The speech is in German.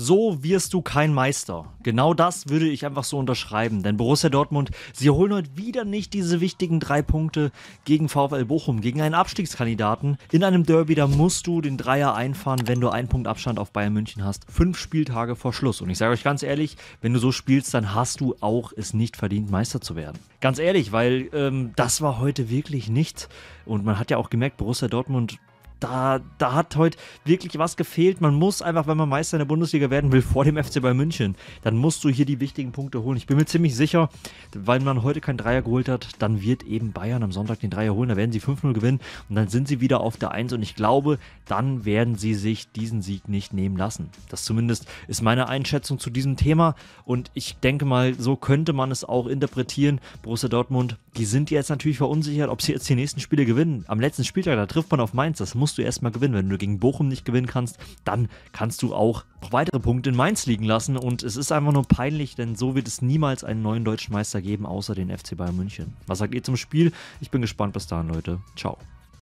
so wirst du kein Meister. Genau das würde ich einfach so unterschreiben. Denn Borussia Dortmund, sie holen heute wieder nicht diese wichtigen drei Punkte gegen VfL Bochum, gegen einen Abstiegskandidaten. In einem Derby, da musst du den Dreier einfahren, wenn du einen Punkt Abstand auf Bayern München hast. Fünf Spieltage vor Schluss. Und ich sage euch ganz ehrlich, wenn du so spielst, dann hast du auch es nicht verdient, Meister zu werden. Ganz ehrlich, weil ähm, das war heute wirklich nichts. Und man hat ja auch gemerkt, Borussia Dortmund da, da hat heute wirklich was gefehlt. Man muss einfach, wenn man Meister in der Bundesliga werden will, vor dem FC bei München, dann musst du hier die wichtigen Punkte holen. Ich bin mir ziemlich sicher, weil man heute keinen Dreier geholt hat, dann wird eben Bayern am Sonntag den Dreier holen. Da werden sie 5-0 gewinnen und dann sind sie wieder auf der 1. Und ich glaube, dann werden sie sich diesen Sieg nicht nehmen lassen. Das zumindest ist meine Einschätzung zu diesem Thema. Und ich denke mal, so könnte man es auch interpretieren. Borussia Dortmund, die sind jetzt natürlich verunsichert, ob sie jetzt die nächsten Spiele gewinnen. Am letzten Spieltag, da trifft man auf Mainz. Das muss musst du erstmal gewinnen. Wenn du gegen Bochum nicht gewinnen kannst, dann kannst du auch weitere Punkte in Mainz liegen lassen. Und es ist einfach nur peinlich, denn so wird es niemals einen neuen deutschen Meister geben, außer den FC Bayern München. Was sagt ihr zum Spiel? Ich bin gespannt. Bis dahin, Leute. Ciao.